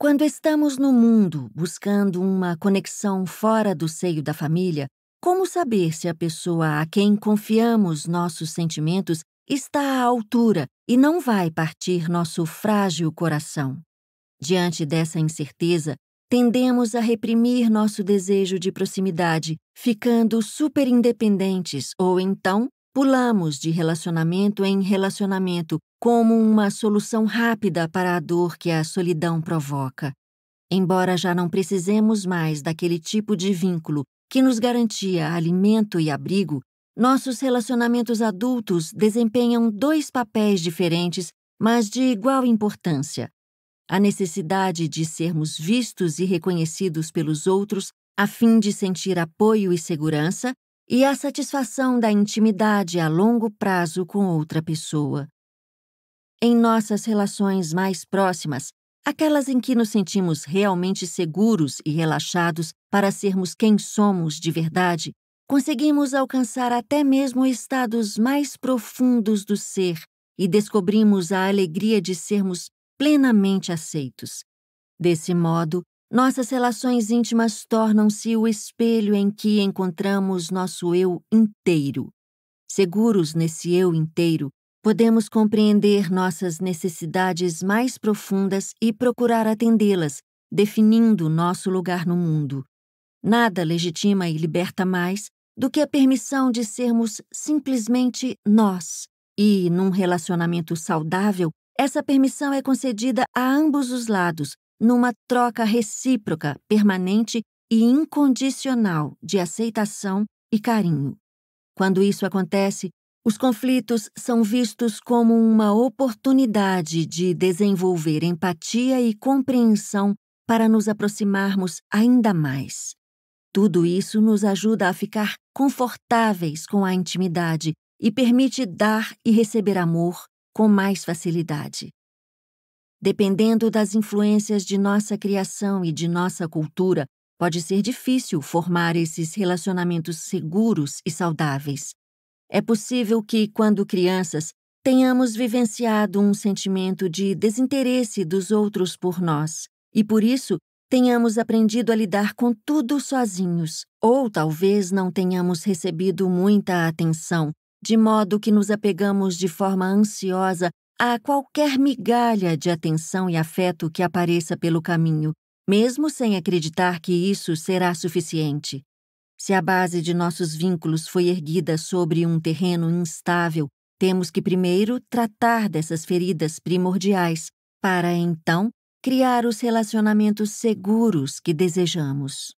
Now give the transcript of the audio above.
Quando estamos no mundo buscando uma conexão fora do seio da família, como saber se a pessoa a quem confiamos nossos sentimentos está à altura e não vai partir nosso frágil coração? Diante dessa incerteza, tendemos a reprimir nosso desejo de proximidade, ficando super independentes, ou então pulamos de relacionamento em relacionamento, como uma solução rápida para a dor que a solidão provoca, embora já não precisemos mais daquele tipo de vínculo que nos garantia alimento e abrigo, nossos relacionamentos adultos desempenham dois papéis diferentes, mas de igual importância. A necessidade de sermos vistos e reconhecidos pelos outros a fim de sentir apoio e segurança, e a satisfação da intimidade a longo prazo com outra pessoa. Em nossas relações mais próximas, aquelas em que nos sentimos realmente seguros e relaxados para sermos quem somos de verdade, conseguimos alcançar até mesmo estados mais profundos do ser e descobrimos a alegria de sermos plenamente aceitos. Desse modo, nossas relações íntimas tornam-se o espelho em que encontramos nosso eu inteiro. Seguros nesse eu inteiro, podemos compreender nossas necessidades mais profundas e procurar atendê-las, definindo nosso lugar no mundo. Nada legitima e liberta mais do que a permissão de sermos simplesmente nós. E, num relacionamento saudável, essa permissão é concedida a ambos os lados, numa troca recíproca, permanente e incondicional de aceitação e carinho. Quando isso acontece, os conflitos são vistos como uma oportunidade de desenvolver empatia e compreensão para nos aproximarmos ainda mais. Tudo isso nos ajuda a ficar confortáveis com a intimidade e permite dar e receber amor com mais facilidade. Dependendo das influências de nossa criação e de nossa cultura, pode ser difícil formar esses relacionamentos seguros e saudáveis. É possível que, quando crianças, tenhamos vivenciado um sentimento de desinteresse dos outros por nós e, por isso, tenhamos aprendido a lidar com tudo sozinhos, ou talvez não tenhamos recebido muita atenção, de modo que nos apegamos de forma ansiosa a qualquer migalha de atenção e afeto que apareça pelo caminho, mesmo sem acreditar que isso será suficiente. Se a base de nossos vínculos foi erguida sobre um terreno instável, temos que primeiro tratar dessas feridas primordiais, para então criar os relacionamentos seguros que desejamos.